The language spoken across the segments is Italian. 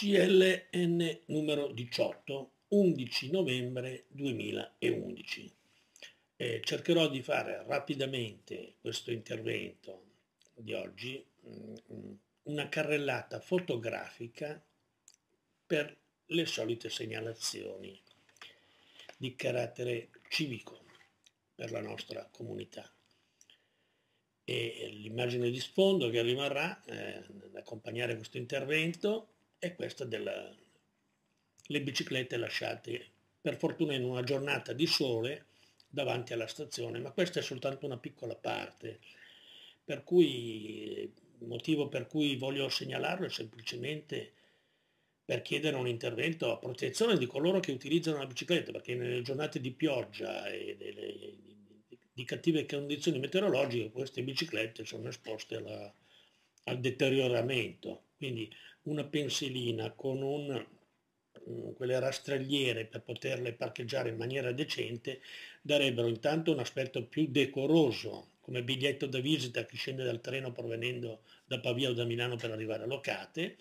CLN numero 18, 11 novembre 2011. Eh, cercherò di fare rapidamente questo intervento di oggi, mm, una carrellata fotografica per le solite segnalazioni di carattere civico per la nostra comunità. E l'immagine di sfondo che rimarrà eh, ad accompagnare questo intervento è questa delle biciclette lasciate per fortuna in una giornata di sole davanti alla stazione, ma questa è soltanto una piccola parte, per cui il motivo per cui voglio segnalarlo è semplicemente per chiedere un intervento a protezione di coloro che utilizzano la bicicletta, perché nelle giornate di pioggia e delle, di cattive condizioni meteorologiche queste biciclette sono esposte alla, al deterioramento. Quindi una pensilina con un, mm, quelle rastrelliere per poterle parcheggiare in maniera decente darebbero intanto un aspetto più decoroso come biglietto da visita che scende dal treno provenendo da Pavia o da Milano per arrivare a Locate,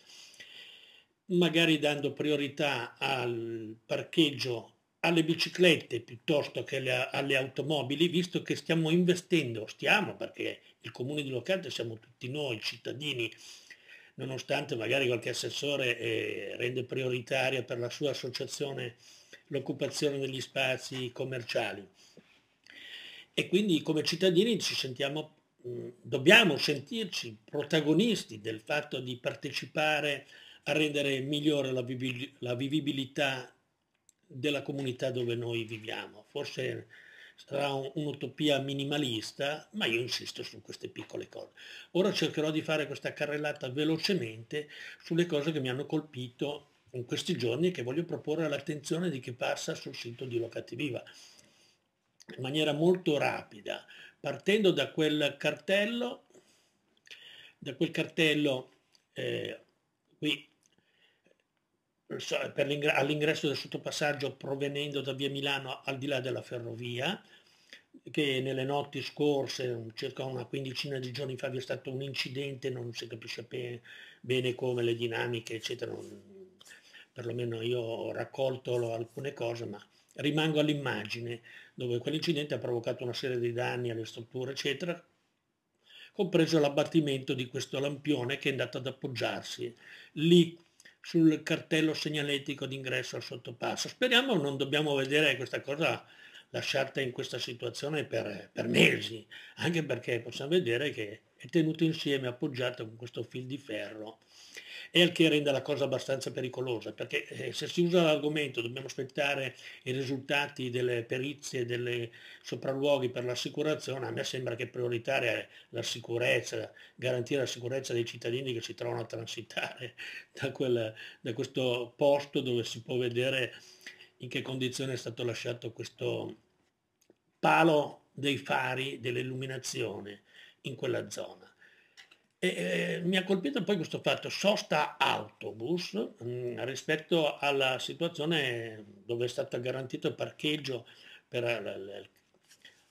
magari dando priorità al parcheggio alle biciclette piuttosto che alle, alle, automobili, visto che stiamo investendo, stiamo perché il comune di Locate siamo tutti noi cittadini nonostante magari qualche assessore eh, rende prioritaria per la sua associazione l'occupazione degli spazi commerciali. E quindi come cittadini ci sentiamo, mm, dobbiamo sentirci protagonisti del fatto di partecipare a rendere migliore la, la vivibilità della comunità dove noi viviamo. Forse sarà un'utopia minimalista, ma io insisto su queste piccole cose. Ora cercherò di fare questa carrellata velocemente sulle cose che mi hanno colpito in questi giorni e che voglio proporre all'attenzione di chi passa sul sito di Locativiva in maniera molto rapida, partendo da quel cartello, da quel cartello eh, qui all'ingresso del sottopassaggio provenendo da via Milano al di là della ferrovia, che nelle notti scorse, circa una quindicina di giorni fa, vi è stato un incidente, non si capisce bene come le dinamiche, eccetera. perlomeno io ho raccolto alcune cose, ma rimango all'immagine dove quell'incidente ha provocato una serie di danni alle strutture, eccetera, compreso l'abbattimento di questo lampione che è andato ad appoggiarsi lì sul cartello segnaletico d'ingresso al sottopasso. Speriamo non dobbiamo vedere questa cosa lasciata in questa situazione per, per mesi, anche perché possiamo vedere che è tenuto insieme, appoggiato con questo fil di ferro è il che rende la cosa abbastanza pericolosa, perché eh, se si usa l'argomento dobbiamo aspettare i risultati delle perizie, delle sopralluoghi per l'assicurazione, a me sembra che prioritaria è la sicurezza, garantire la sicurezza dei cittadini che si trovano a transitare da, quel, da questo posto dove si può vedere in che condizione è stato lasciato questo palo dei fari dell'illuminazione in quella zona. E, eh, mi ha colpito poi questo fatto, sosta autobus mh, mm, rispetto alla situazione dove è stato garantito il parcheggio per la, la,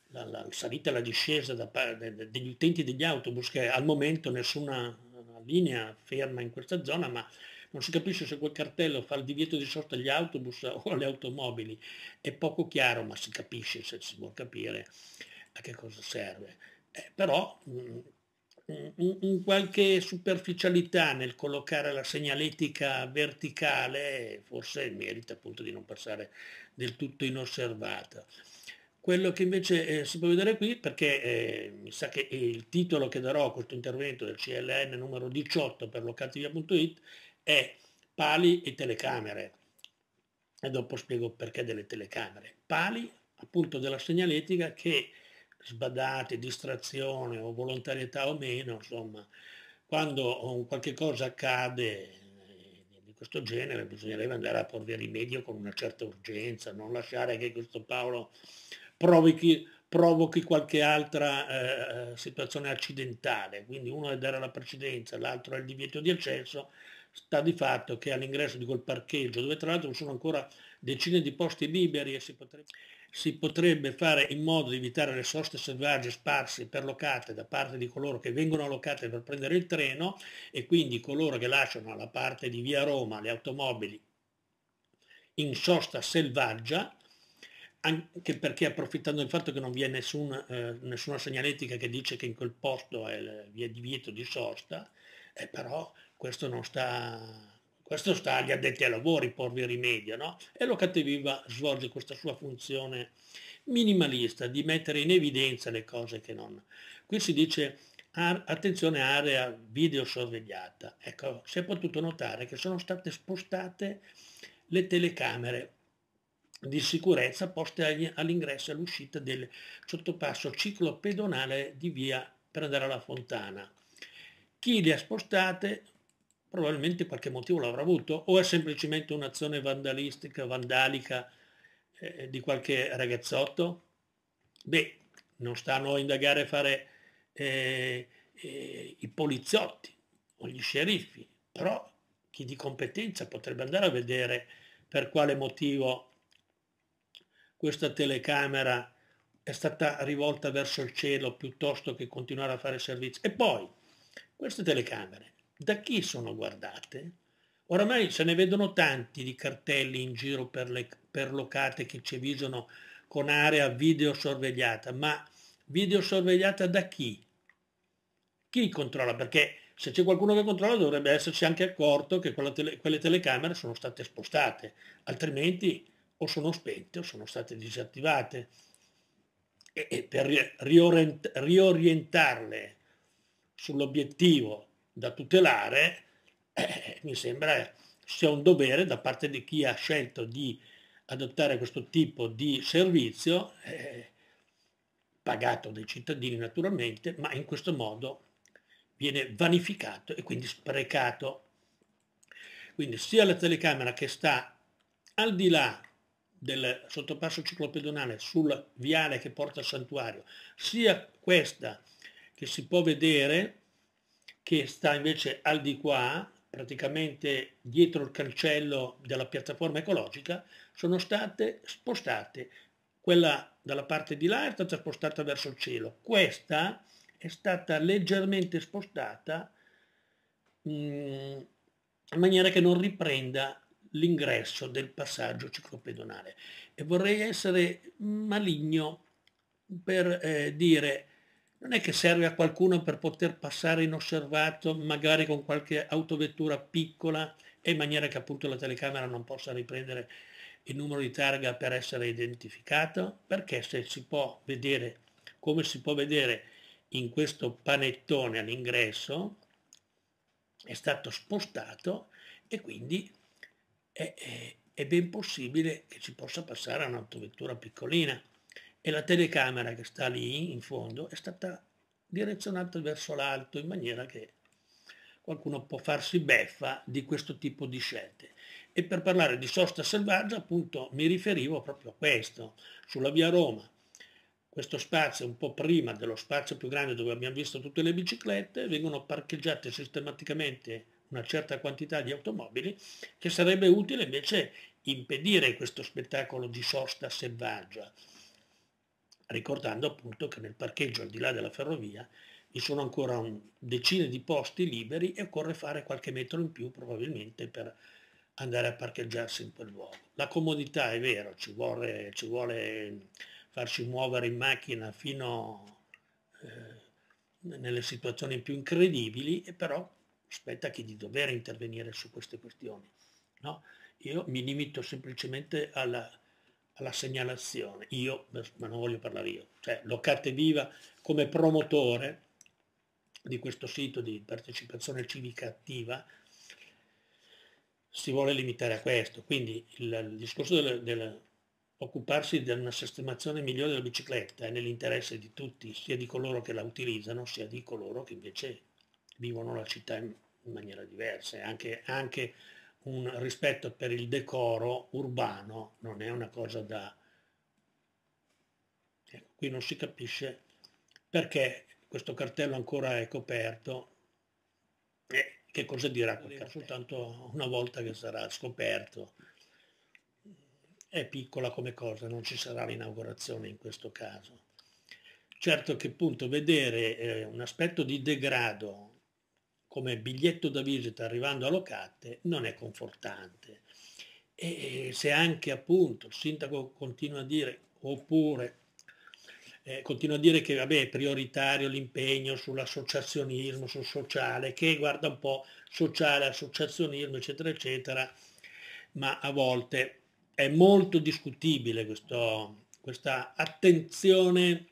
la, la salita e la discesa da, de, degli utenti degli autobus, che al momento nessuna linea ferma in questa zona, ma non si capisce se quel cartello fa il divieto di sosta agli autobus o alle automobili, è poco chiaro, ma si capisce se si vuole capire a che cosa serve. Eh, però mh, mm, un qualche superficialità nel collocare la segnaletica verticale forse merita appunto di non passare del tutto inosservata. Quello che invece eh, si può vedere qui, perché eh, mi sa che il titolo che darò a questo intervento del CLN numero 18 per locativia.it è Pali e telecamere. E dopo spiego perché delle telecamere. Pali appunto della segnaletica che sbadate, distrazione o volontarietà o meno, insomma, quando qualche cosa accade eh, di questo genere bisognerebbe andare a porvi rimedio con una certa urgenza, non lasciare che questo Paolo provochi, provochi qualche altra eh, situazione accidentale, quindi uno è dare la precedenza, l'altro è il divieto di accesso, sta di fatto che all'ingresso di quel parcheggio, dove tra l'altro sono ancora decine di posti liberi e si potrebbe si potrebbe fare in modo di evitare le soste selvagge sparse per locate da parte di coloro che vengono allocate per prendere il treno e quindi coloro che lasciano alla parte di via Roma le automobili in sosta selvaggia anche perché approfittando del fatto che non vi è nessun, eh, nessuna segnaletica che dice che in quel posto è il, vi è divieto di sosta, eh, però questo non sta questo sta agli addetti ai lavori porvi rimedio, no? E Locatelli svolge questa sua funzione minimalista di mettere in evidenza le cose che non. Qui si dice attenzione area video sorvegliata. Ecco, si è potuto notare che sono state spostate le telecamere di sicurezza poste all'ingresso e all'uscita del sottopasso ciclo pedonale di via per andare alla fontana. Chi le ha spostate probabilmente qualche motivo l'avrà avuto, o è semplicemente un'azione vandalistica, vandalica eh, eh, di qualche ragazzotto? Beh, non stanno a indagare a fare eh, eh, i poliziotti o gli sceriffi, però chi di competenza potrebbe andare a vedere per quale motivo questa telecamera è stata rivolta verso il cielo piuttosto che continuare a fare servizio. E poi, queste telecamere da chi sono guardate? Oramai se ne vedono tanti di cartelli in giro per, le, per locate che ci visono con area videosorvegliata, ma videosorvegliata da chi? Chi controlla? Perché se c'è qualcuno che controlla dovrebbe essersi anche accorto che tele, quelle telecamere sono state spostate, altrimenti o sono spente o sono state disattivate. E, e per riorient, riorientarle sull'obiettivo da tutelare, eh, mi sembra sia un dovere da parte di chi ha scelto di adottare questo tipo di servizio, eh, pagato dai cittadini naturalmente, ma in questo modo viene vanificato e quindi sprecato. Quindi sia la telecamera che sta al di là del sottopasso ciclopedonale sul viale che porta al santuario, sia questa che si può vedere che sta invece al di qua, praticamente dietro il cancello della piattaforma ecologica, sono state spostate. Quella dalla parte di là è stata spostata verso il cielo, questa è stata leggermente spostata mm, in maniera che non riprenda l'ingresso del passaggio ciclopedonale. E vorrei essere maligno per eh, dire non è che serve a qualcuno per poter passare inosservato, magari con qualche autovettura piccola e in maniera che appunto la telecamera non possa riprendere il numero di targa per essere identificato, perché se si può vedere, come si può vedere in questo panettone all'ingresso, è stato spostato e quindi è, è, è ben possibile che ci possa passare un'autovettura piccolina e la telecamera che sta lì in fondo è stata direzionata verso l'alto in maniera che qualcuno può farsi beffa di questo tipo di scelte. E per parlare di sosta selvaggia appunto mi riferivo proprio a questo, sulla via Roma. Questo spazio un po' prima dello spazio più grande dove abbiamo visto tutte le biciclette, vengono parcheggiate sistematicamente una certa quantità di automobili, che sarebbe utile invece impedire questo spettacolo di sosta selvaggia ricordando appunto che nel parcheggio al di là della ferrovia ci sono ancora decine di posti liberi e occorre fare qualche metro in più probabilmente per andare a parcheggiarsi in quel luogo. La comodità è vero, ci vuole, ci vuole farci muovere in macchina fino eh, nelle situazioni più incredibili, e però aspetta chi di dover intervenire su queste questioni. No? Io mi limito semplicemente alla alla segnalazione, io, ma non voglio parlare io, cioè Locarte Viva come promotore di questo sito di partecipazione civica attiva si vuole limitare a questo, quindi il, il discorso del, del occuparsi di una sistemazione migliore della bicicletta è nell'interesse di tutti, sia di coloro che la utilizzano, sia di coloro che invece vivono la città in, in maniera diversa, anche, anche un rispetto per il decoro urbano non è una cosa da... Ecco, qui non si capisce perché questo cartello ancora è coperto e che cosa dirà Soltanto una volta che sarà scoperto. È piccola come cosa, non ci sarà l'inaugurazione in questo caso. Certo che appunto vedere eh, un aspetto di degrado come biglietto da visita arrivando a Locate non è confortante. E se anche appunto il sindaco continua a dire, oppure eh, continua a dire che vabbè, è prioritario l'impegno sull'associazionismo, sul sociale, che guarda un po' sociale, associazionismo, eccetera, eccetera, ma a volte è molto discutibile questo, questa attenzione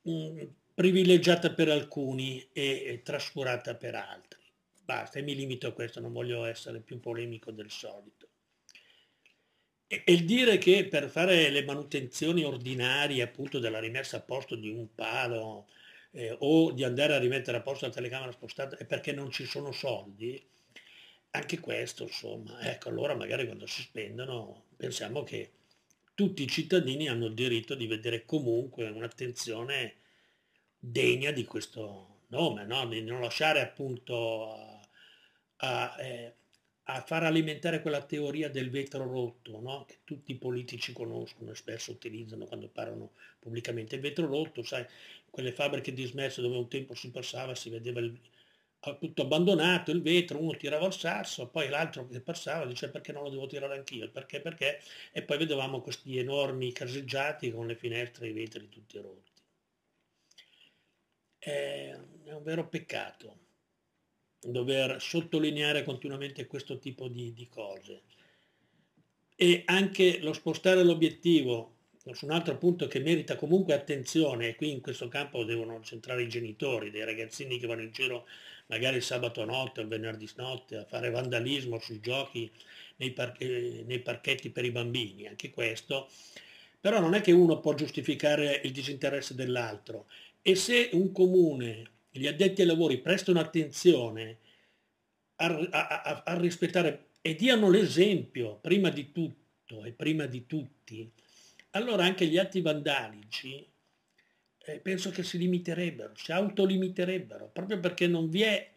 mh, mm, privilegiata per alcuni e trascurata per altri. Basta, e mi limito a questo, non voglio essere più polemico del solito. E, il dire che per fare le manutenzioni ordinarie, appunto della rimessa a posto di un palo eh, o di andare a rimettere a posto la telecamera spostata, è perché non ci sono soldi, anche questo, insomma, ecco, allora magari quando si spendono pensiamo che tutti i cittadini hanno il diritto di vedere comunque un'attenzione degna di questo nome, no? di non lasciare appunto a, a, eh, a, far alimentare quella teoria del vetro rotto no? che tutti i politici conoscono e spesso utilizzano quando parlano pubblicamente. Il vetro rotto, sai, quelle fabbriche dismesse dove un tempo si passava si vedeva il, eh, tutto abbandonato il vetro, uno tirava il sasso, poi l'altro che passava dice perché non lo devo tirare anch'io, perché perché, e poi vedevamo questi enormi caseggiati con le finestre e i vetri tutti rotti è, è un vero peccato dover sottolineare continuamente questo tipo di, di cose. E anche lo spostare l'obiettivo su un altro punto che merita comunque attenzione, e qui in questo campo devono centrare i genitori, dei ragazzini che vanno in giro magari il sabato notte o il venerdì notte a fare vandalismo sui giochi nei, parche, nei, parchetti per i bambini, anche questo, però non è che uno può giustificare il disinteresse dell'altro, e se un comune, gli addetti ai lavori prestano attenzione a, a, a, a rispettare e diano l'esempio prima di tutto e prima di tutti, allora anche gli atti vandalici eh, penso che si limiterebbero, si autolimiterebbero, proprio perché non vi è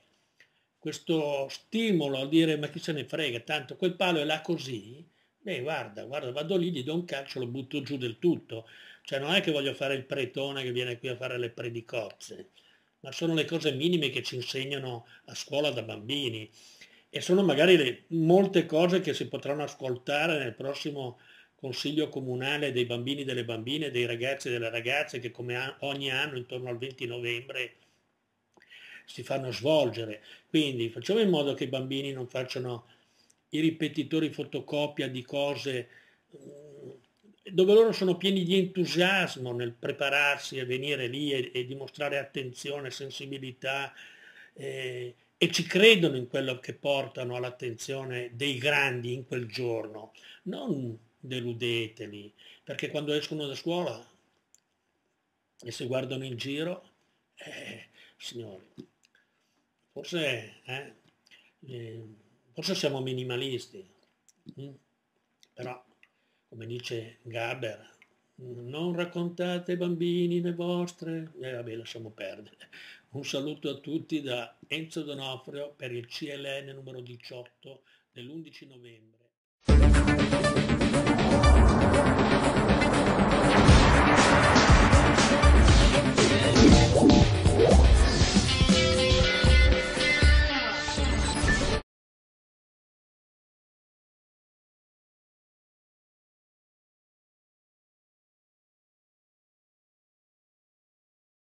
questo stimolo a dire ma chi se ne frega, tanto quel palo è là così, beh guarda, guarda, vado lì, gli do un calcio, lo butto giù del tutto. Cioè non è che voglio fare il pretone che viene qui a fare le predicozze, ma sono le cose minime che ci insegnano a scuola da bambini e sono magari le, molte cose che si potranno ascoltare nel prossimo consiglio comunale dei bambini, e delle bambine, dei ragazzi e delle ragazze che come ogni anno intorno al 20 novembre si fanno svolgere. Quindi facciamo in modo che i bambini non facciano i ripetitori fotocopia di cose dove loro sono pieni di entusiasmo nel prepararsi a venire lì e, e dimostrare attenzione, sensibilità eh, e ci credono in quello che portano all'attenzione dei grandi in quel giorno. Non deludeteli, perché quando escono da scuola e si guardano in giro, eh, signori, forse, eh, eh forse siamo minimalisti, hm? però come dice Gaber, non raccontate bambini le vostre, eh, vabbè lasciamo perdere. Un saluto a tutti da Enzo Donofrio per il CLN numero 18 dell'11 novembre.